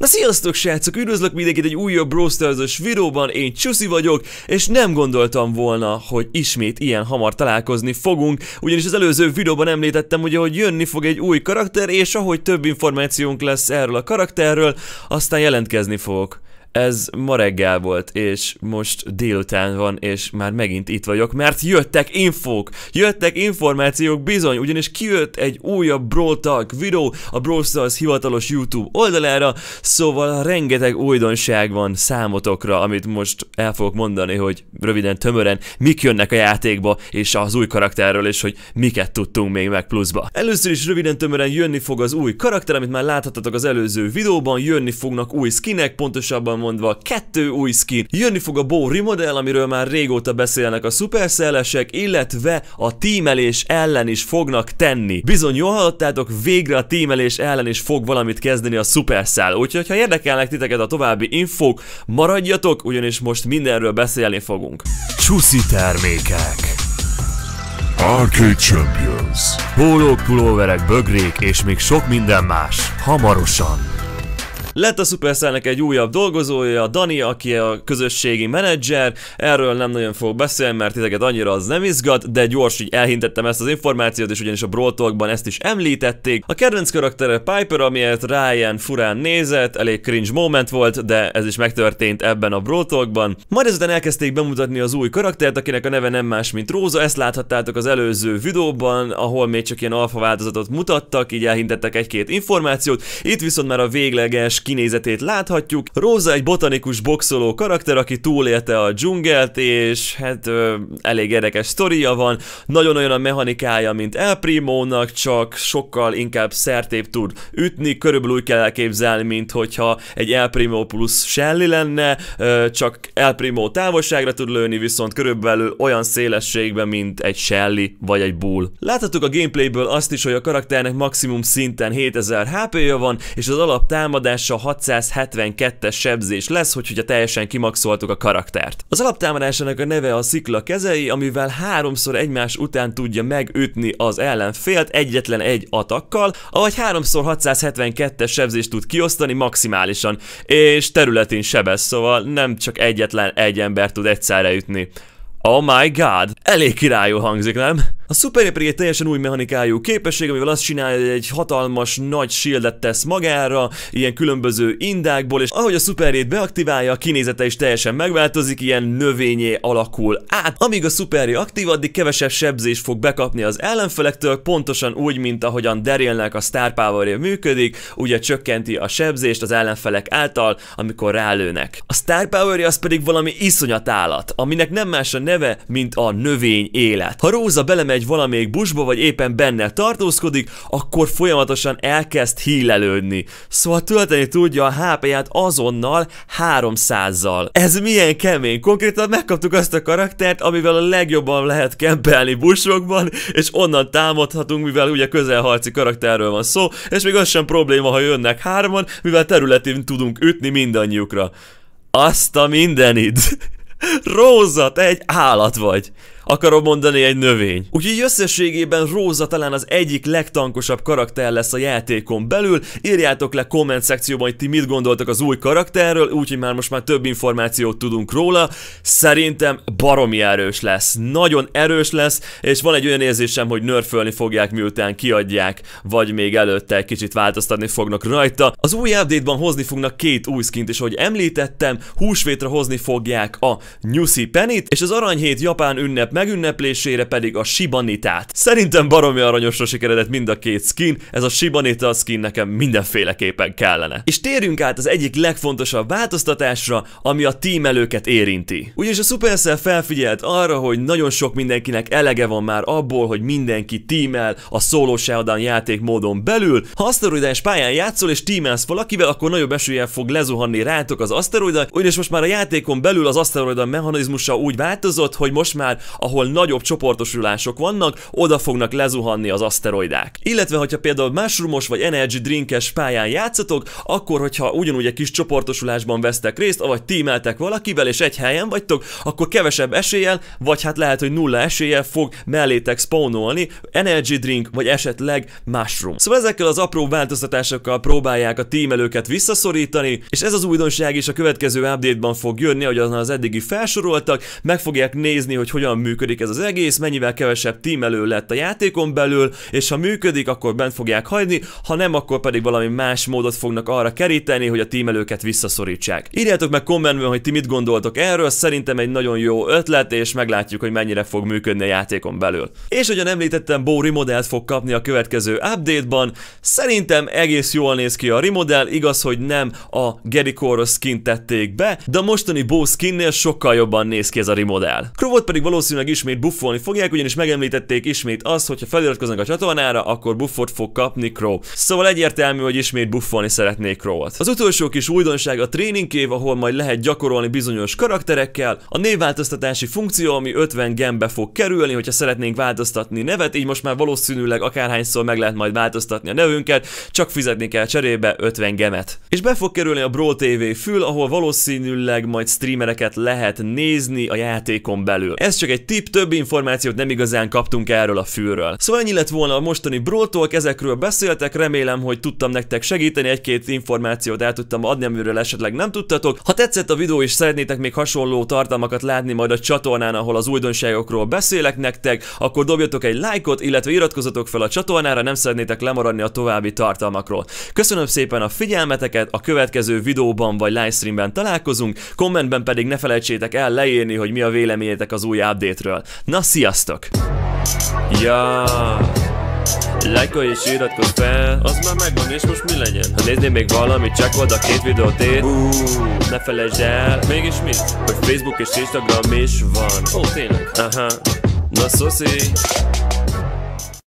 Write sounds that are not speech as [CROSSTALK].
Na sziasztok srácok, üdvözlök mindenkit egy újabb brosters os videóban, én Csuszi vagyok, és nem gondoltam volna, hogy ismét ilyen hamar találkozni fogunk, ugyanis az előző videóban említettem ugye, hogy jönni fog egy új karakter, és ahogy több információnk lesz erről a karakterről, aztán jelentkezni fogok. Ez ma reggel volt, és most délután van, és már megint itt vagyok, mert jöttek infók, jöttek információk bizony, ugyanis kijött egy újabb Brawl Talk videó a Brawl Stars hivatalos YouTube oldalára, szóval rengeteg újdonság van számotokra, amit most el fogok mondani, hogy röviden, tömören mik jönnek a játékba, és az új karakterről, és hogy miket tudtunk még meg pluszba. Először is röviden, tömören jönni fog az új karakter, amit már láthattatok az előző videóban, jönni fognak új skinek, pontosabban mondva, kettő új skin. Jönni fog a Bow Remodel, amiről már régóta beszélnek a szuperszellesek, illetve a tímelés ellen is fognak tenni. Bizony jól hallottátok, végre a tímelés ellen is fog valamit kezdeni a Supercell. Úgyhogy ha érdekelnek titeket a további infók, maradjatok, ugyanis most mindenről beszélni fogunk. Csúszi termékek Arcade Champions Pólók, pulóverek, bögrék és még sok minden más. Hamarosan. Lett a Supercellnek egy újabb dolgozója, Dani, aki a közösségi menedzser, erről nem nagyon fog beszélni, mert titeket annyira az nem izgat, de gyors így elhintettem ezt az információt, és ugyanis a Brawl ezt is említették. A kedvenc karaktere Piper, amiért Ryan furán nézett, elég cringe moment volt, de ez is megtörtént ebben a Brawl Majd ezután elkezdték bemutatni az új karaktert, akinek a neve nem más, mint Róza, ezt láthattátok az előző videóban, ahol még csak ilyen alfa változatot mutattak, így elhintettek egy-két információt. Itt viszont már a végleges kinézetét láthatjuk. Róza egy botanikus boxoló karakter, aki túlélte a dzsungelt, és hát ö, elég érdekes sztoria van. Nagyon olyan a mechanikája, mint El Primónak, csak sokkal inkább szertép tud ütni, körülbelül úgy kell elképzelni, mint hogyha egy El Primo plusz Shelly lenne, ö, csak El Primo távolságra tud lőni, viszont körülbelül olyan szélességben, mint egy Shelly vagy egy Bull. Láthatjuk a gameplayből azt is, hogy a karakternek maximum szinten 7000 HP-ja van, és az alap támadás és a 672-es sebzés lesz, hogy teljesen kimaxoltuk a karaktert. Az alaptámadásának a neve a szikla kezei, amivel háromszor egymás után tudja megütni az ellenfélt egyetlen egy atakkal, ahogy háromszor 672-es sebzést tud kiosztani maximálisan, és területén sebez, szóval nem csak egyetlen egy ember tud egyszerre ütni. Oh my god! Elég királyú hangzik, nem? A Super pedig egy teljesen új mechanikájú képesség, amivel azt csinálja, hogy egy hatalmas nagy shieldet tesz magára, ilyen különböző indákból, és ahogy a Super beaktiválja, a kinézete is teljesen megváltozik, ilyen növényé alakul át. Amíg a Super aktív, addig kevesebb sebzés fog bekapni az ellenfelektől, pontosan úgy, mint ahogyan Derélnek a Star power működik, ugye csökkenti a sebzést az ellenfelek által, amikor rálőnek. A Star power az pedig valami iszonyat állat, aminek nem más a neve, mint a növény élet. Ha Róza belemegy megy valamelyik buszba, vagy éppen benne tartózkodik, akkor folyamatosan elkezd hílelődni. Szóval tölteni tudja a HP-ját azonnal 300-zal. Ez milyen kemény, konkrétan megkaptuk azt a karaktert, amivel a legjobban lehet kempelni busokban, és onnan támadhatunk, mivel ugye közelharci karakterről van szó, és még az sem probléma, ha jönnek hárman, mivel területén tudunk ütni mindannyiukra. Azt a mindenit! [LAUGHS] Rózat, egy állat vagy! akarom mondani, egy növény. Úgyhogy összességében Róza talán az egyik legtankosabb karakter lesz a játékon belül. Írjátok le komment szekcióban, hogy ti mit gondoltak az új karakterről, úgyhogy már most már több információt tudunk róla. Szerintem baromi erős lesz, nagyon erős lesz, és van egy olyan érzésem, hogy nörfölni fogják, miután kiadják, vagy még előtte egy kicsit változtatni fognak rajta. Az új update-ban hozni fognak két új skint, és ahogy említettem, húsvétre hozni fogják a Nyuszi Penit, és az aranyhét japán ünnep megünneplésére pedig a Shibanitát. Szerintem baromi aranyosra sikeredett mind a két skin, ez a Shibanita skin nekem mindenféleképpen kellene. És térjünk át az egyik legfontosabb változtatásra, ami a team előket érinti. Ugyanis a Supercell felfigyelt arra, hogy nagyon sok mindenkinek elege van már abból, hogy mindenki tímel a Solo Showdown játék módon belül. Ha aszteroidás pályán játszol és tímelsz valakivel, akkor nagyobb esélye fog lezuhanni rátok az aszteroida, ugyanis most már a játékon belül az aszteroida mechanizmusa úgy változott, hogy most már ahol nagyobb csoportosulások vannak, oda fognak lezuhanni az aszteroidák. Illetve, hogyha például mushroomos vagy energy drinkes pályán játszatok, akkor, hogyha ugyanúgy egy kis csoportosulásban vesztek részt, vagy tímeltek valakivel, és egy helyen vagytok, akkor kevesebb eséllyel, vagy hát lehet, hogy nulla eséllyel fog mellétek spawnolni energy drink, vagy esetleg mushroom. Szóval ezekkel az apró változtatásokkal próbálják a tímelőket visszaszorítani, és ez az újdonság is a következő update-ban fog jönni, hogy az eddigi felsoroltak, meg fogják nézni, hogy hogyan működik működik ez az egész, mennyivel kevesebb tímelő lett a játékon belül, és ha működik, akkor bent fogják hagyni, ha nem, akkor pedig valami más módot fognak arra keríteni, hogy a tímelőket visszaszorítsák. Írjátok meg kommentben, hogy ti mit gondoltok erről, szerintem egy nagyon jó ötlet, és meglátjuk, hogy mennyire fog működni a játékon belül. És ahogyan említettem, Bó remodellt fog kapni a következő update-ban, szerintem egész jól néz ki a remodel, igaz, hogy nem a Gary skin tették be, de a mostani Bó skinnél sokkal jobban néz ki ez a remodel. Krovot pedig valószínűleg valószínűleg ismét buffolni fogják, ugyanis megemlítették ismét azt, hogyha feliratkoznak a csatornára, akkor buffot fog kapni Crow. Szóval egyértelmű, hogy ismét buffolni szeretnék Crow-ot. Az utolsó kis újdonság a Training Cave, ahol majd lehet gyakorolni bizonyos karakterekkel, a névváltoztatási funkció, ami 50 gembe fog kerülni, hogyha szeretnénk változtatni nevet, így most már valószínűleg akárhányszor meg lehet majd változtatni a nevünket, csak fizetni kell cserébe 50 gemet. És be fog kerülni a Brawl TV fül, ahol valószínűleg majd streamereket lehet nézni a játékon belül. Ez csak egy tip, több információt nem igazán kaptunk erről a fűről. Szóval ennyi lett volna a mostani brótól, ezekről beszéltek, remélem, hogy tudtam nektek segíteni, egy-két információt el tudtam adni, amiről esetleg nem tudtatok. Ha tetszett a videó és szeretnétek még hasonló tartalmakat látni majd a csatornán, ahol az újdonságokról beszélek nektek, akkor dobjatok egy lájkot, illetve iratkozatok fel a csatornára, nem szeretnétek lemaradni a további tartalmakról. Köszönöm szépen a figyelmeteket, a következő videóban vagy livestreamben találkozunk, kommentben pedig ne felejtsétek el leírni, hogy mi a véleményetek az új update hétről. Na, sziasztok! Ja, Lájkolj és iratkozz fel, az már megvan és most mi legyen? Ha hát néznél még valamit, csak oda két videót ér Uuuuh, ne felejtsd el, mégis mit? Hogy Facebook és Instagram is van Ó, tényleg? Aha, na szoszi